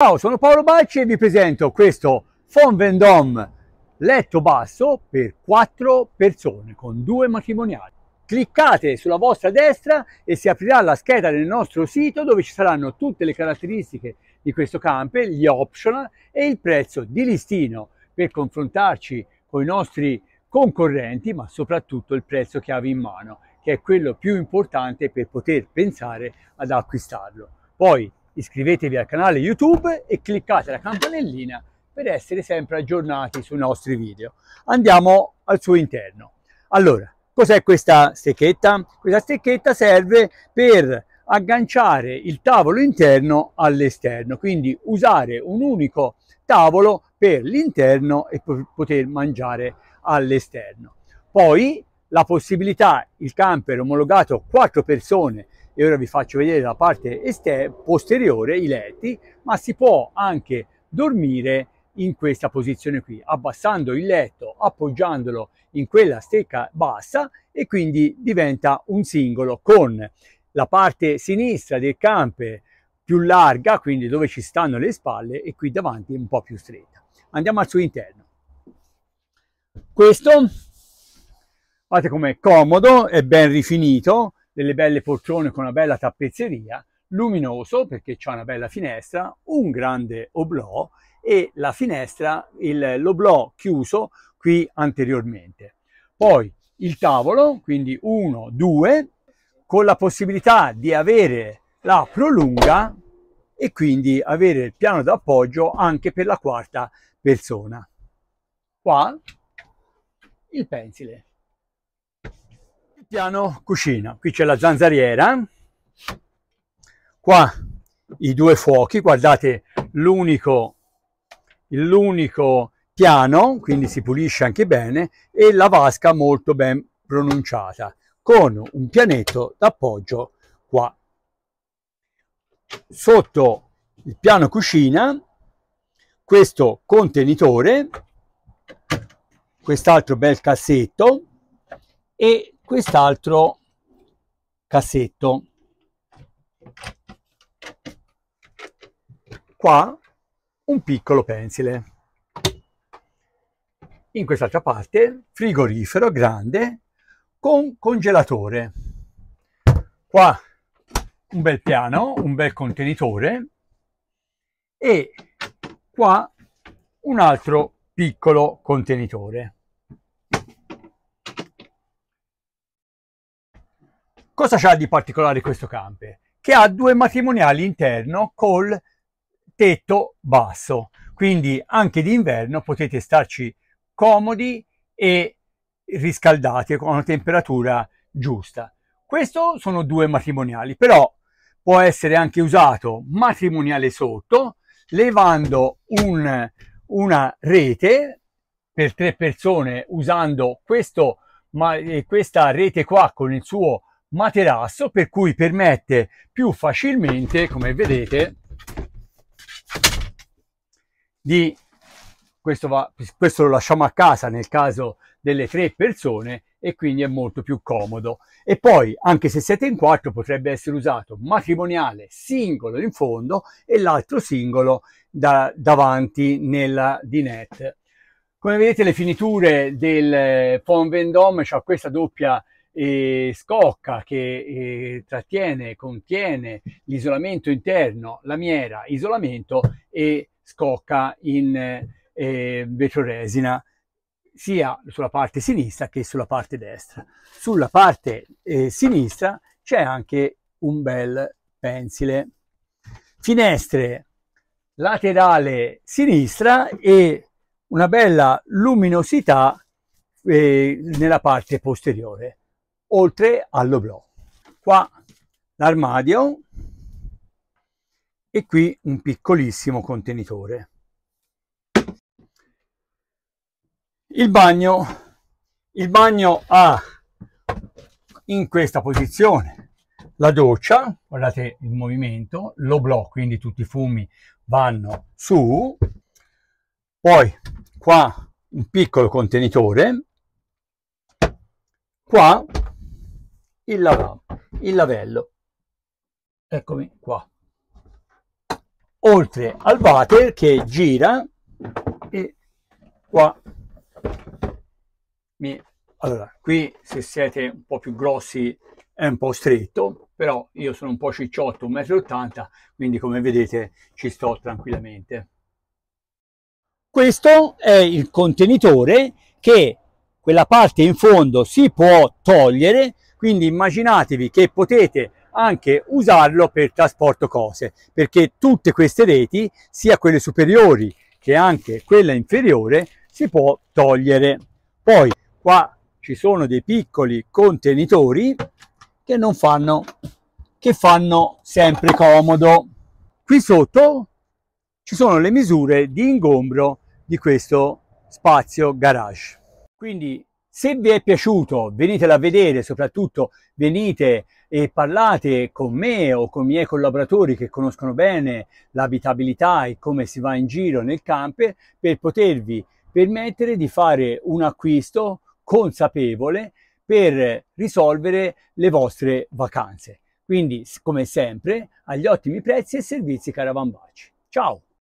Ciao, sono Paolo Balci e vi presento questo Fon Vendôme letto basso per 4 persone con due matrimoniali. Cliccate sulla vostra destra e si aprirà la scheda del nostro sito dove ci saranno tutte le caratteristiche di questo camper, gli optional e il prezzo di listino per confrontarci con i nostri concorrenti, ma soprattutto il prezzo che avevi in mano, che è quello più importante per poter pensare ad acquistarlo. Poi iscrivetevi al canale YouTube e cliccate la campanellina per essere sempre aggiornati sui nostri video. Andiamo al suo interno. Allora, cos'è questa stecchetta? Questa stecchetta serve per agganciare il tavolo interno all'esterno, quindi usare un unico tavolo per l'interno e poter mangiare all'esterno. Poi la possibilità, il camper omologato 4 persone e ora vi faccio vedere la parte posteriore, i letti, ma si può anche dormire in questa posizione qui, abbassando il letto, appoggiandolo in quella stecca bassa e quindi diventa un singolo con la parte sinistra del camper più larga, quindi dove ci stanno le spalle e qui davanti un po' più stretta. Andiamo al suo interno. Questo, guardate com'è comodo, è ben rifinito, delle belle poltrone con una bella tappezzeria, luminoso perché c'è una bella finestra, un grande oblò e la finestra, l'oblò chiuso qui anteriormente. Poi il tavolo, quindi 1, 2, con la possibilità di avere la prolunga e quindi avere il piano d'appoggio anche per la quarta persona. Qua il pensile piano cucina. Qui c'è la zanzariera, qua i due fuochi, guardate l'unico l'unico piano, quindi si pulisce anche bene, e la vasca molto ben pronunciata, con un pianetto d'appoggio qua. Sotto il piano cucina, questo contenitore, quest'altro bel cassetto, e quest'altro cassetto. Qua un piccolo pensile. In quest'altra parte frigorifero grande con congelatore. Qua un bel piano, un bel contenitore e qua un altro piccolo contenitore. Cosa c'ha di particolare questo camper? Che ha due matrimoniali interno col tetto basso, quindi anche d'inverno potete starci comodi e riscaldati con una temperatura giusta. Questo sono due matrimoniali, però può essere anche usato matrimoniale sotto, levando un, una rete per tre persone usando questo, ma, eh, questa rete qua con il suo materasso per cui permette più facilmente, come vedete, di questo, va, questo lo lasciamo a casa nel caso delle tre persone e quindi è molto più comodo. E poi, anche se siete in quattro, potrebbe essere usato matrimoniale singolo in fondo e l'altro singolo da, davanti nella dinette. Come vedete le finiture del Pont eh, Vendôme, c'è cioè questa doppia eh, scocca che eh, trattiene, contiene l'isolamento interno, lamiera, isolamento e scocca in eh, vetroresina sia sulla parte sinistra che sulla parte destra. Sulla parte eh, sinistra c'è anche un bel pensile. Finestre laterale sinistra e una bella luminosità eh, nella parte posteriore oltre all'oblò. Qua l'armadio e qui un piccolissimo contenitore. Il bagno, il bagno ha in questa posizione la doccia, guardate il movimento, l'oblò, quindi tutti i fumi vanno su, poi qua un piccolo contenitore, qua il lavamo, il lavello. Eccomi qua. Oltre al water che gira e qua mi... Allora, qui se siete un po' più grossi è un po' stretto, però io sono un po' cicciotto, 1,80 m, quindi come vedete ci sto tranquillamente. Questo è il contenitore che quella parte in fondo si può togliere quindi immaginatevi che potete anche usarlo per trasporto cose, perché tutte queste reti, sia quelle superiori che anche quella inferiore, si può togliere. Poi qua ci sono dei piccoli contenitori che non fanno che fanno sempre comodo. Qui sotto ci sono le misure di ingombro di questo spazio garage. Quindi se vi è piaciuto, venitela a vedere, soprattutto venite e parlate con me o con i miei collaboratori che conoscono bene l'abitabilità e come si va in giro nel camper per potervi permettere di fare un acquisto consapevole per risolvere le vostre vacanze. Quindi, come sempre, agli ottimi prezzi e servizi Caravan Baci. Ciao!